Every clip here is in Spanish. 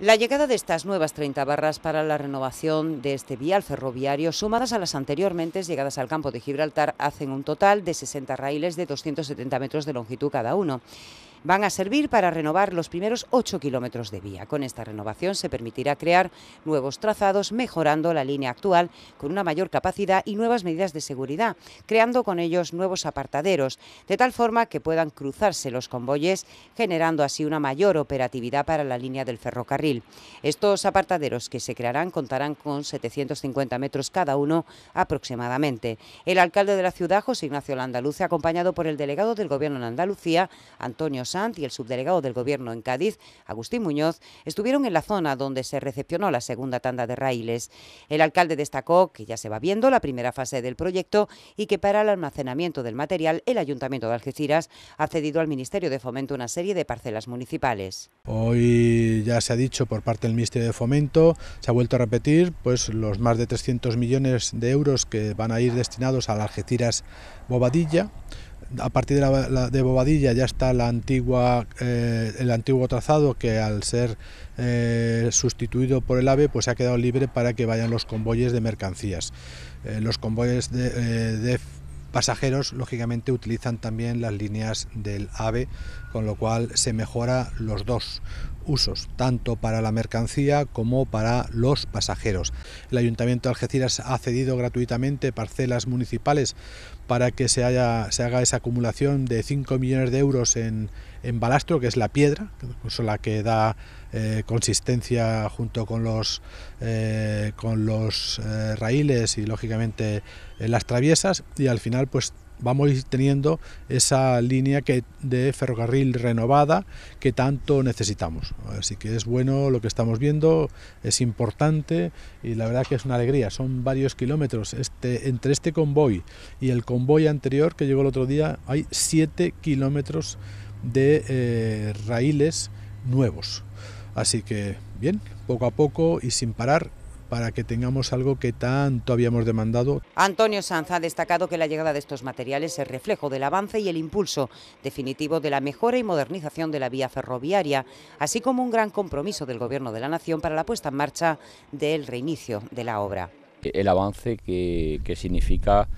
La llegada de estas nuevas 30 barras para la renovación de este vial ferroviario, sumadas a las anteriormente llegadas al campo de Gibraltar, hacen un total de 60 raíles de 270 metros de longitud cada uno van a servir para renovar los primeros ocho kilómetros de vía. Con esta renovación se permitirá crear nuevos trazados, mejorando la línea actual con una mayor capacidad y nuevas medidas de seguridad, creando con ellos nuevos apartaderos, de tal forma que puedan cruzarse los convoyes, generando así una mayor operatividad para la línea del ferrocarril. Estos apartaderos que se crearán contarán con 750 metros cada uno aproximadamente. El alcalde de la ciudad, José Ignacio Landaluce, acompañado por el delegado del Gobierno en Andalucía, Antonio Sant y el subdelegado del Gobierno en Cádiz, Agustín Muñoz, estuvieron en la zona donde se recepcionó la segunda tanda de raíles. El alcalde destacó que ya se va viendo la primera fase del proyecto y que para el almacenamiento del material el Ayuntamiento de Algeciras ha cedido al Ministerio de Fomento una serie de parcelas municipales. Hoy ya se ha dicho por parte del Ministerio de Fomento, se ha vuelto a repetir pues los más de 300 millones de euros que van a ir destinados a Algeciras Bobadilla a partir de, la, de, Bobadilla ya está la antigua, eh, el antiguo trazado que al ser eh, sustituido por el AVE pues se ha quedado libre para que vayan los convoyes de mercancías. Eh, los convoyes de, de, pasajeros lógicamente utilizan también las líneas del AVE, con lo cual se mejora los dos usos, tanto para la mercancía como para los pasajeros. El Ayuntamiento de Algeciras ha cedido gratuitamente parcelas municipales para que se, haya, se haga esa acumulación de 5 millones de euros en, balastro, que es la piedra, incluso la que da eh, consistencia junto con los, eh, con los eh, raíles y lógicamente las traviesas, y al final pues vamos a ir teniendo esa línea que, de ferrocarril renovada que tanto necesitamos. Así que es bueno lo que estamos viendo, es importante y la verdad que es una alegría. Son varios kilómetros. Este, entre este convoy y el convoy anterior que llegó el otro día hay 7 kilómetros de eh, raíles nuevos. Así que bien, poco a poco y sin parar para que tengamos algo que tanto habíamos demandado. Antonio Sanz ha destacado que la llegada de estos materiales es reflejo del avance y el impulso definitivo de la mejora y modernización de la vía ferroviaria, así como un gran compromiso del Gobierno de la Nación para la puesta en marcha del reinicio de la obra. El avance que, significa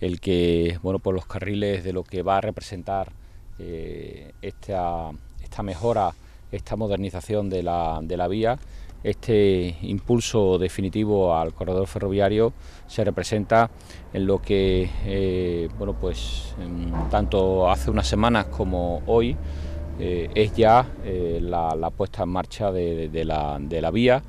el que, bueno, por pues los carriles de lo que va a representar eh, esta, esta mejora, esta modernización de la, de la vía, este impulso definitivo al corredor ferroviario se representa en lo que, eh, bueno, pues tanto hace unas semanas como hoy eh, es ya eh, la, puesta en marcha de la vía.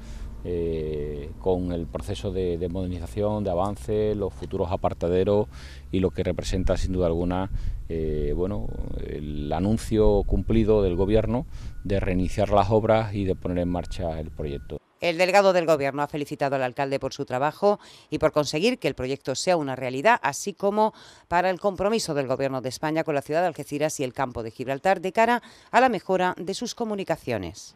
Eh, con el proceso de, modernización, de avance, los futuros apartaderos y lo que representa sin duda alguna eh, bueno, el anuncio cumplido del Gobierno de reiniciar las obras y de poner en marcha el proyecto. El delegado del Gobierno ha felicitado al alcalde por su trabajo y por conseguir que el proyecto sea una realidad, así como para el compromiso del Gobierno de España con la ciudad de Algeciras y el campo de Gibraltar de cara a la mejora de sus comunicaciones.